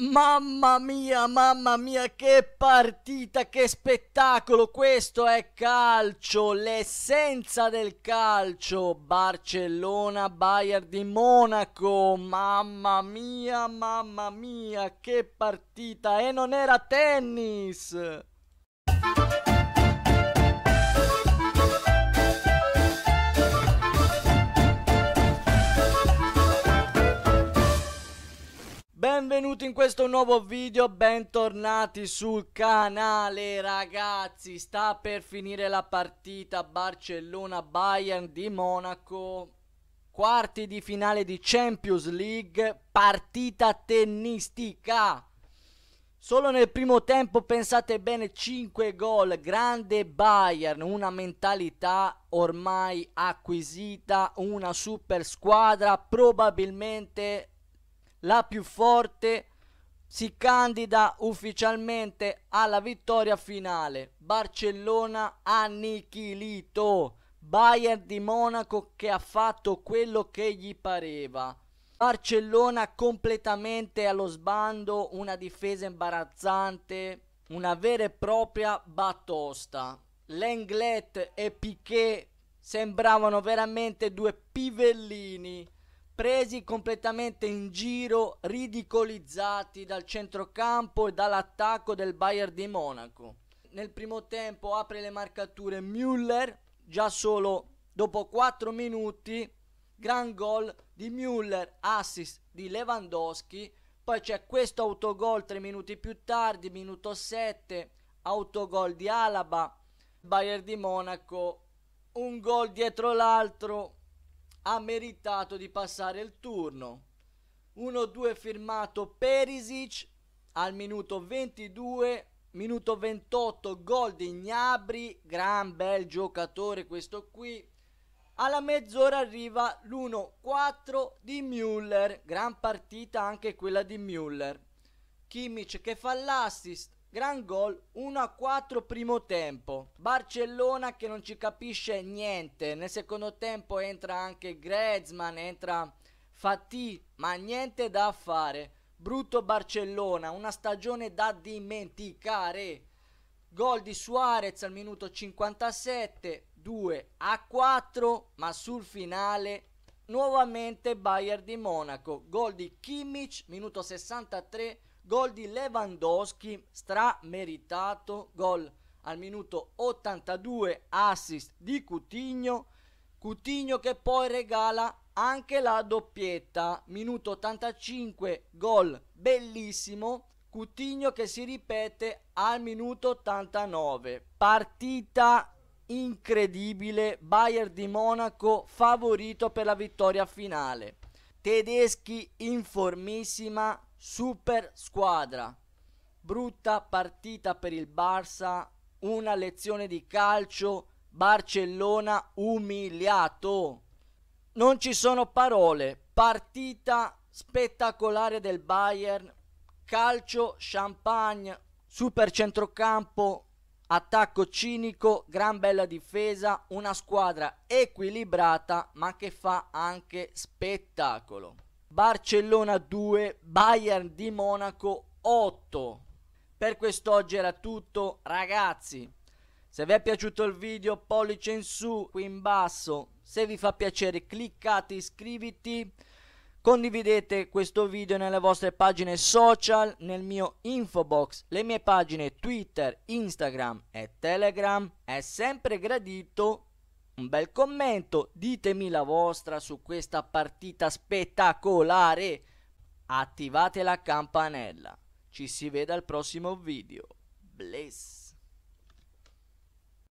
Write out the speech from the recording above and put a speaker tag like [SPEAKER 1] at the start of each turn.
[SPEAKER 1] Mamma mia, mamma mia, che partita, che spettacolo! Questo è calcio, l'essenza del calcio. Barcellona, Bayern di Monaco. Mamma mia, mamma mia, che partita! E non era tennis! benvenuti in questo nuovo video, bentornati sul canale ragazzi Sta per finire la partita Barcellona-Bayern di Monaco Quarti di finale di Champions League, partita tennistica Solo nel primo tempo, pensate bene, 5 gol, grande Bayern, una mentalità ormai acquisita, una super squadra, probabilmente la più forte, si candida ufficialmente alla vittoria finale. Barcellona annichilito. Bayern di Monaco che ha fatto quello che gli pareva. Barcellona completamente allo sbando, una difesa imbarazzante, una vera e propria battosta. Lenglet e Piquet sembravano veramente due pivellini presi completamente in giro, ridicolizzati dal centrocampo e dall'attacco del Bayern di Monaco. Nel primo tempo apre le marcature Müller, già solo dopo 4 minuti, gran gol di Müller, assist di Lewandowski, poi c'è questo autogol 3 minuti più tardi, minuto 7, autogol di Alaba, Bayern di Monaco, un gol dietro l'altro, ha meritato di passare il turno. 1-2 firmato Perisic al minuto 22, minuto 28 gol di Gnabri, gran bel giocatore questo qui. Alla mezz'ora arriva l'1-4 di Müller, gran partita anche quella di Müller. Kimmich che fa l'assist Gran gol 1-4 primo tempo. Barcellona che non ci capisce niente. Nel secondo tempo entra anche Griezmann, entra Fatih, ma niente da fare. Brutto Barcellona, una stagione da dimenticare. Gol di Suarez al minuto 57, 2 a 4, ma sul finale nuovamente Bayern di Monaco. Gol di Kimmich, minuto 63 Gol di Lewandowski, strameritato, gol al minuto 82, assist di Cutigno, Cutigno che poi regala anche la doppietta, minuto 85, gol bellissimo, Cutigno che si ripete al minuto 89. Partita incredibile, Bayern di Monaco favorito per la vittoria finale. Tedeschi informissima, Super squadra. Brutta partita per il Barça, una lezione di calcio, Barcellona umiliato. Non ci sono parole. Partita spettacolare del Bayern, calcio champagne, super centrocampo, attacco cinico, gran bella difesa, una squadra equilibrata ma che fa anche spettacolo. Barcellona 2, Bayern di Monaco 8. Per quest'oggi era tutto ragazzi. Se vi è piaciuto il video pollice in su qui in basso, se vi fa piacere cliccate iscriviti, condividete questo video nelle vostre pagine social, nel mio infobox, le mie pagine Twitter, Instagram e Telegram, è sempre gradito un bel commento, ditemi la vostra su questa partita spettacolare, attivate la campanella, ci si vede al prossimo video, bless!